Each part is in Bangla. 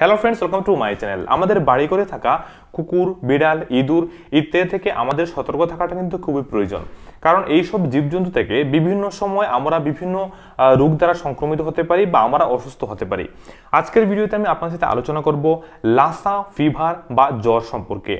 hello friends welcome to my channel আমাদের বাড়ি করে থাকা কুকুর বিড়াল ইঁদুর ইত্যাদি থেকে আমাদের সতর্ক থাকাটা কিন্তু খুবই প্রয়োজন কারণ এইসব জীবজন্তু থেকে বিভিন্ন সময় আমরা বিভিন্ন রোগ দ্বারা সংক্রমিত হতে পারি বা আমরা অসুস্থ হতে পারি আজকের ভিডিওতে আমি আপনার সাথে আলোচনা করব লাসা ফিভার বা জ্বর সম্পর্কে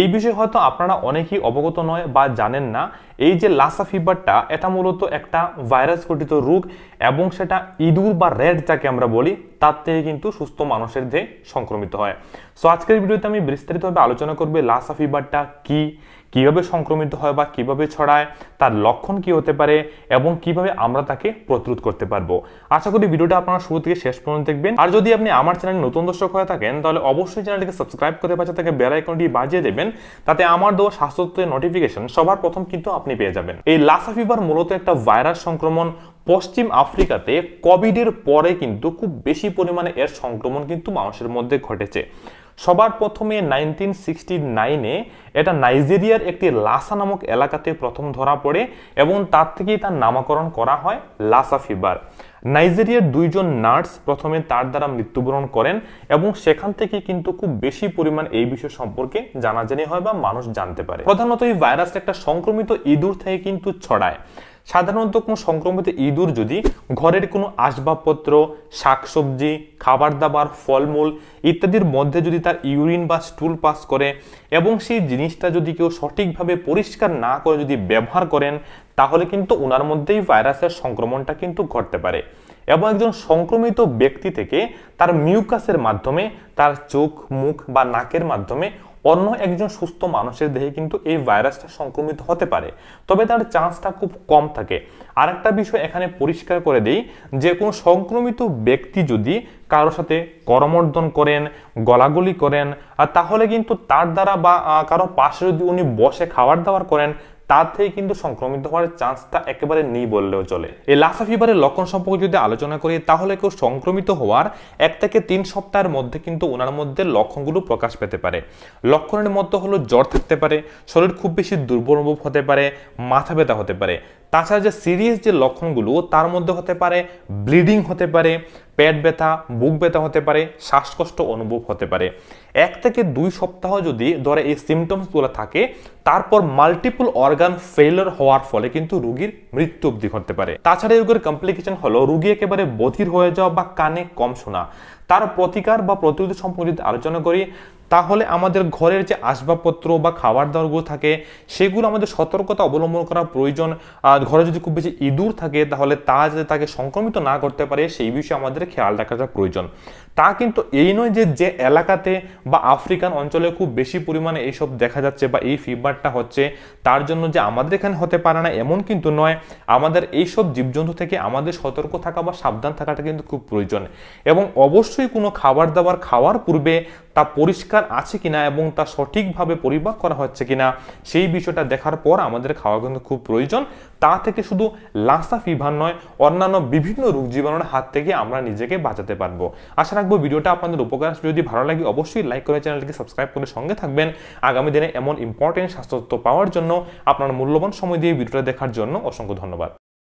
এই বিষয়ে হয়তো আপনারা অনেকেই অবগত নয় বা জানেন না এই যে লাসা ফিভারটা এটা মূলত একটা ভাইরাস গঠিত রোগ এবং সেটা ইঁদুর বা রেড যাকে আমরা বলি তার থেকে কিন্তু সুস্থ মানুষের দেহে সংক্রমিত হয় সো আজকের ভিডিওতে আমি বিস্তারিতভাবে আলোচনা করবো লাসা ফিভারটা কি কিভাবে সংক্রমিত হয় বা কিভাবে ছড়ায় তার লক্ষণ কি হতে পারে এবং কিভাবে আমরা তাকে প্রতিরোধ করতে পারবো আশা করি ভিডিওটা আপনারা শুরু থেকে শেষ পর্যন্ত দেখবেন আর যদি আপনি আমার চ্যানেলে নতুন দর্শক হয়ে থাকেন তাহলে অবশ্যই চ্যানেলটিকে সাবস্ক্রাইব করে পাশে তাকে বেলাইকনটি বাজিয়ে দেবেন নেবেন তাতে আমার দেওয়া স্বাস্থ্যত্বের নোটিফিকেশন সবার প্রথম কিন্তু আপনি পেয়ে যাবেন এই লাসা ফিভার মূলত একটা ভাইরাস সংক্রমণ পশ্চিম আফ্রিকাতে কোভিডের পরে কিন্তু খুব বেশি পরিমাণে এর সংক্রমণ কিন্তু মানুষের মধ্যে ঘটেছে সবার প্রথমে নাইনটিন সিক্সটি নাইনে এটা নাইজেরিয়ার একটি লাসা নামক এলাকাতে প্রথম ধরা পড়ে এবং তার থেকেই তার নামকরণ করা হয় লাসা ফিভার নাইজেরিয়ার দুইজন নার্স প্রথমে তার দ্বারা মৃত্যুবরণ করেন এবং সেখান থেকে কিন্তু খুব বেশি পরিমাণ এই বিষয় সম্পর্কে জানাজানি হয় বা মানুষ জানতে পারে প্রধানত এই ভাইরাসটা একটা সংক্রমিত ইঁদুর থেকে কিন্তু ছড়ায় সাধারণত কোনো সংক্রমিত ইঁদুর যদি ঘরের কোনো আসবাবপত্র শাকসবজি খাবার দাবার ফলমূল ইত্যাদির মধ্যে যদি তার ইউরিন বা স্টুল পাস করে এবং সেই জিনিসটা যদি কেউ সঠিকভাবে পরিষ্কার না করে যদি ব্যবহার করেন তাহলে কিন্তু ওনার মধ্যেই ভাইরাসের সংক্রমণটা কিন্তু ঘটতে পারে এবং একজন সংক্রমিত ব্যক্তি থেকে তার মিউকাসের মাধ্যমে তার চোখ মুখ বা নাকের মাধ্যমে অন্য একজন সুস্থ মানুষের দেহে কিন্তু এই ভাইরাসটা সংক্রমিত হতে পারে তবে তার চান্সটা খুব কম থাকে আরেকটা বিষয় এখানে পরিষ্কার করে দিই যে কোনো সংক্রমিত ব্যক্তি যদি কারোর সাথে করমর্দন করেন গলাগলি করেন তাহলে কিন্তু তার দ্বারা বা কারো পাশে যদি উনি বসে খাবার দাবার করেন তার থেকে কিন্তু সংক্রমিত হওয়ার চান্সটা একেবারে নেই বললেও চলে এই লাসা ফিভারের লক্ষণ সম্পর্কে যদি আলোচনা করি তাহলে কেউ সংক্রমিত হওয়ার এক থেকে তিন সপ্তাহের মধ্যে কিন্তু ওনার মধ্যে লক্ষণগুলো প্রকাশ পেতে পারে লক্ষণের মধ্যে হলো জ্বর থাকতে পারে শরীর খুব বেশি দুর্বল অনুভব হতে পারে মাথা ব্যথা হতে পারে তাছাড়া যে সিরিয়াস যে লক্ষণগুলো তার মধ্যে হতে পারে ব্লিডিং হতে পারে পেট ব্যথা বুক ব্যথা হতে পারে শ্বাসকষ্ট অনুভব হতে পারে এক থেকে দুই সপ্তাহ যদি ধরে এই সিমটমসগুলো থাকে তারপর মাল্টিপল অর্গান ফেলার হওয়ার ফলে কিন্তু রুগীর মৃত্যু অবধি ঘটতে পারে তাছাড়া রোগের কমপ্লিকেশন হলো রুগী একেবারে বধির হয়ে যাওয়া বা কানে কম শোনা তার প্রতিকার বা প্রতিরোধ সম্পর্কে যদি আলোচনা করি তাহলে আমাদের ঘরের যে আসবাবপত্র বা খাবার দাবারগুলো থাকে সেগুলো আমাদের সতর্কতা অবলম্বন করা প্রয়োজন ঘরে যদি খুব বেশি ইঁদুর থাকে তাহলে তা যাতে তাকে সংক্রমিত না করতে পারে সেই বিষয়ে আমাদের খেয়াল রাখাটা প্রয়োজন তা কিন্তু এই নয় যে যে এলাকাতে বা আফ্রিকান অঞ্চলে খুব বেশি পরিমাণে এইসব দেখা যাচ্ছে বা এই ফিভারটা হচ্ছে তার জন্য যে আমাদের এখানে হতে পারে না এমন কিন্তু নয় আমাদের এইসব জীবজন্তু থেকে আমাদের সতর্ক থাকা বা সাবধান থাকাটা কিন্তু খুব প্রয়োজন এবং অবশ্যই কোনো খাবার দাবার খাওয়ার পূর্বে তা পরিষ্কার আছে কিনা এবং তা সঠিকভাবে পরিপাক করা হচ্ছে কিনা সেই বিষয়টা দেখার পর আমাদের খাওয়া কিন্তু খুব প্রয়োজন তা থেকে শুধু লাসা ফিভার নয় অন্যান্য বিভিন্ন রোগ জীবাণুর হাত থেকে আমরা নিজে নিজেকে বাঁচাতে পারবো আশা রাখবো ভিডিওটা আপনাদের উপকার যদি ভালো লাগে অবশ্যই লাইক করে চ্যানেলটিকে সাবস্ক্রাইব করে সঙ্গে থাকবেন আগামী দিনে এমন ইম্পর্টেন্ট স্বাস্থ্য তথ্য পাওয়ার জন্য আপনার মূল্যবান সময় দিয়ে ভিডিওটা দেখার জন্য অসংখ্য ধন্যবাদ